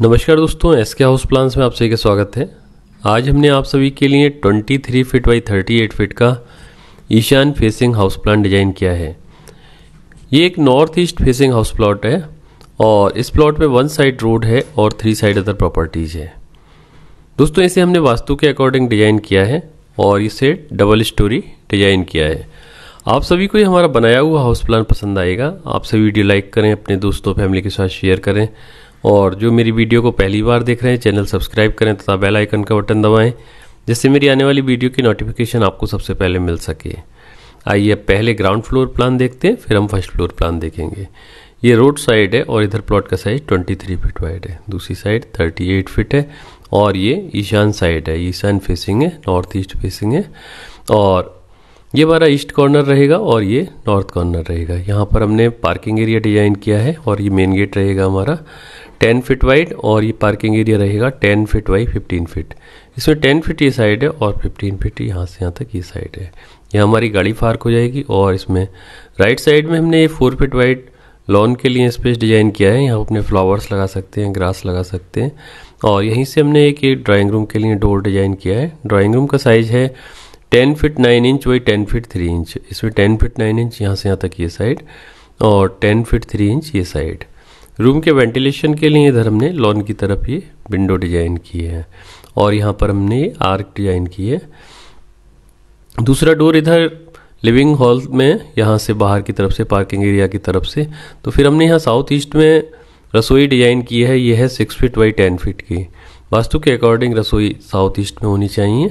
नमस्कार दोस्तों एस के हाउस प्लान्स में आप सभी का स्वागत है आज हमने आप सभी के लिए 23 फिट बाई थर्टी फिट का ईशान फेसिंग हाउस प्लान डिजाइन किया है ये एक north east facing house plot है और इस प्लॉट में वन साइड रोड है और थ्री साइड अदर प्रॉपर्टीज है दोस्तों इसे हमने वास्तु के अकॉर्डिंग डिजाइन किया है और इसे डबल स्टोरी डिजाइन किया है आप सभी को ये हमारा बनाया हुआ हाउस प्लान पसंद आएगा आप सभी वीडियो लाइक करें अपने दोस्तों फैमिली के साथ शेयर करें और जो मेरी वीडियो को पहली बार देख रहे हैं चैनल सब्सक्राइब करें तथा बेल आइकन का बटन दबाएं जिससे मेरी आने वाली वीडियो की नोटिफिकेशन आपको सबसे पहले मिल सके आइए अब पहले ग्राउंड फ्लोर प्लान देखते हैं फिर हम फर्स्ट फ्लोर प्लान देखेंगे ये रोड साइड है और इधर प्लॉट का साइज 23 फीट वाइड है दूसरी साइड 38 फीट है और ये ईशान साइड है ईशान फेसिंग है नॉर्थ ईस्ट फेसिंग है और ये हमारा ईस्ट कॉर्नर रहेगा और ये नॉर्थ कॉर्नर रहेगा यहाँ पर हमने पार्किंग एरिया डिज़ाइन किया है और ये मेन गेट रहेगा हमारा टेन फिट वाइड और ये पार्किंग एरिया रहेगा ten feet by fifteen feet इसमें टेन फिट ये साइड है और फिफ्टीन फिट यहाँ से यहाँ तक ये साइड है यहाँ हमारी गाड़ी पार्क हो जाएगी और इसमें राइट साइड में हमने ये फोर फिट वाइड लॉन के लिए स्पेस डिज़ाइन किया है यहाँ अपने फ्लावर्स लगा सकते हैं ग्रास लगा सकते हैं और यहीं से हमने एक ड्राइंग रूम के लिए डोर डिज़ाइन किया है ड्राइंग रूम का साइज़ है टेन फिट नाइन इंच वही टेन फिट थ्री इंच इसमें टेन फिट नाइन इंच यहाँ से यहाँ तक ये साइड और टेन फिट थ्री इंच ये साइड रूम के वेंटिलेशन के लिए इधर हमने लॉन की तरफ ये विंडो डिजाइन की है और यहाँ पर हमने आर्क डिजाइन की है दूसरा डोर इधर लिविंग हॉल में यहाँ से बाहर की तरफ से पार्किंग एरिया की तरफ से तो फिर हमने यहाँ साउथ ईस्ट में रसोई डिजाइन की है ये है six feet by ten feet की वास्तु के अकॉर्डिंग रसोई साउथ ईस्ट में होनी चाहिए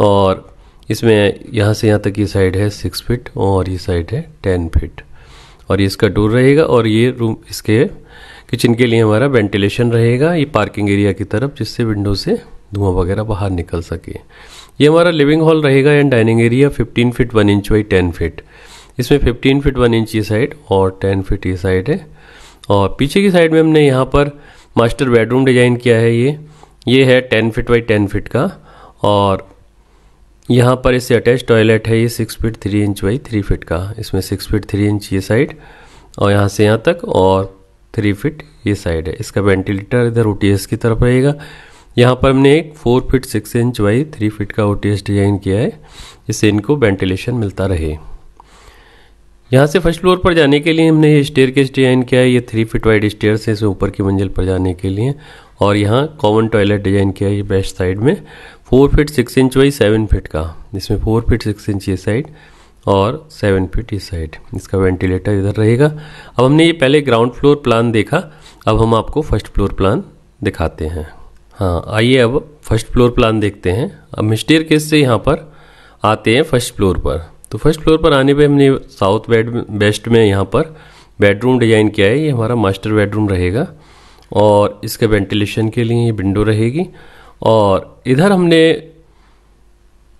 और इसमें यहाँ से यहाँ तक ये साइड है सिक्स फिट और ये साइड है टेन फिट और ये इसका डोर रहेगा और ये रूम इसके किचन के लिए हमारा वेंटिलेशन रहेगा ये पार्किंग एरिया की तरफ जिससे विंडो से धुआं वगैरह बाहर निकल सके ये हमारा लिविंग हॉल रहेगा and dining area 15 feet 1 inch by 10 feet इसमें 15 फिट 1 इंच ये साइड और 10 फिट ये साइड है और पीछे की साइड में हमने यहाँ पर मास्टर बेडरूम डिजाइन किया है ये ये है 10 फिट बाई 10 फिट का और यहाँ पर इसे अटैच टॉयलेट है ये six feet three inch by three feet का इसमें सिक्स फीट थ्री इंच ये साइड और यहाँ से यहाँ तक और थ्री फीट ये साइड है इसका वेंटिलेटर इधर ओ की तरफ रहेगा यहाँ पर हमने एक four feet six inch by three feet का ओ डिज़ाइन किया है इससे इनको वेंटिलेशन मिलता रहे यहाँ से फर्स्ट फ्लोर पर जाने के लिए हमने ये स्टेयर केस डिज़ाइन किया है ये थ्री फीट वाइड स्टेयर से इसे ऊपर की मंजिल पर जाने के लिए और यहाँ कॉमन टॉयलेट डिज़ाइन किया है ये बेस्ट साइड में four feet six inch by seven feet का जिसमें फोर फिट सिक्स इंच ये साइड और सेवन फिट ये साइड इसका वेंटिलेटर इधर रहेगा अब हमने ये पहले ग्राउंड फ्लोर प्लान देखा अब हम आपको फर्स्ट फ्लोर प्लान दिखाते हैं हाँ आइए अब फर्स्ट फ्लोर प्लान देखते हैं अब मिस्टेर केस से यहाँ पर आते हैं फर्स्ट फ्लोर पर तो फर्स्ट फ्लोर पर आने पर हमने साउथ बेड वेस्ट में यहाँ पर बेडरूम डिज़ाइन किया है ये हमारा मास्टर बेडरूम रहेगा और इसके वेंटिलेशन के लिए ये विंडो रहेगी और इधर हमने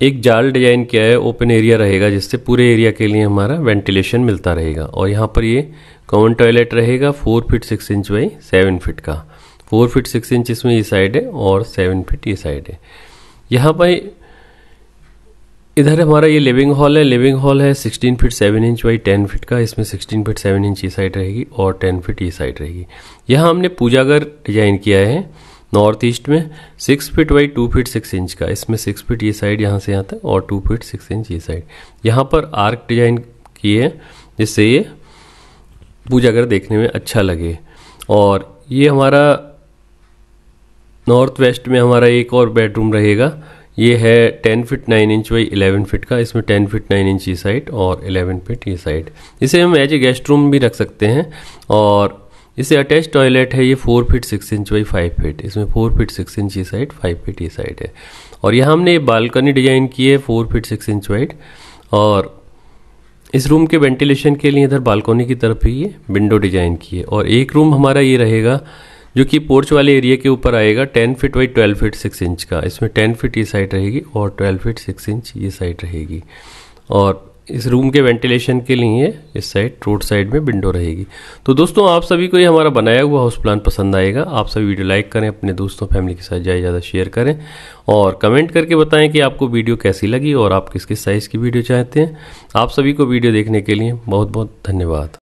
एक जाल डिजाइन किया है ओपन एरिया रहेगा जिससे पूरे एरिया के लिए हमारा वेंटिलेशन मिलता रहेगा और यहाँ पर ये कॉमन टॉयलेट रहेगा four feet six inch by seven feet का फोर फिट सिक्स इंच इसमें ये साइड है और सेवन फिट ये साइड है यहाँ पर इधर हमारा ये लिविंग हॉल है लिविंग हॉल है sixteen feet seven inch by ten feet का इसमें सिक्सटीन फिट सेवन इंच ये साइड रहेगी और टेन फिट ये साइड रहेगी यहाँ हमने घर डिजाइन किया है नॉर्थ ईस्ट में six feet by two feet six inch का इसमें सिक्स फीट ये साइड यहाँ से यहाँ तक और टू फीट सिक्स इंच ये साइड यहाँ पर आर्क डिजाइन किए हैं जिससे ये पूजा घर देखने में अच्छा लगे और ये हमारा नॉर्थ वेस्ट में हमारा एक और बेडरूम रहेगा ये है ten feet nine inch by eleven feet का इसमें टेन फिट नाइन इंच ये साइड और इलेवन फिट ये साइड इसे हम एज ए गेस्ट रूम भी रख सकते हैं और इससे अटैच टॉयलेट है ये four feet six inch by five feet इसमें फोर फीट सिक्स इंच ये साइड फाइव फीट ये साइड है और यहाँ हमने बालकनी डिजाइन की है four feet six inch wide और इस रूम के वेंटिलेशन के लिए इधर बालकोनी की तरफ ही ये विंडो डिजाइन की है और एक रूम हमारा ये रहेगा जो कि पोर्च वाले एरिया के ऊपर आएगा ten feet by twelve feet six inch का इसमें टेन फिट ये साइड रहेगी और ट्वेल्व फिट सिक्स इंच ये साइड रहेगी और इस रूम के वेंटिलेशन के लिए इस साइड रोड साइड में विंडो रहेगी तो दोस्तों आप सभी को ये हमारा बनाया हुआ हाउस प्लान पसंद आएगा आप सभी वीडियो लाइक करें अपने दोस्तों फैमिली के साथ ज़्यादा ज़्यादा शेयर करें और कमेंट करके बताएं कि आपको वीडियो कैसी लगी और आप किस किस साइज़ की वीडियो चाहते हैं आप सभी को वीडियो देखने के लिए बहुत बहुत धन्यवाद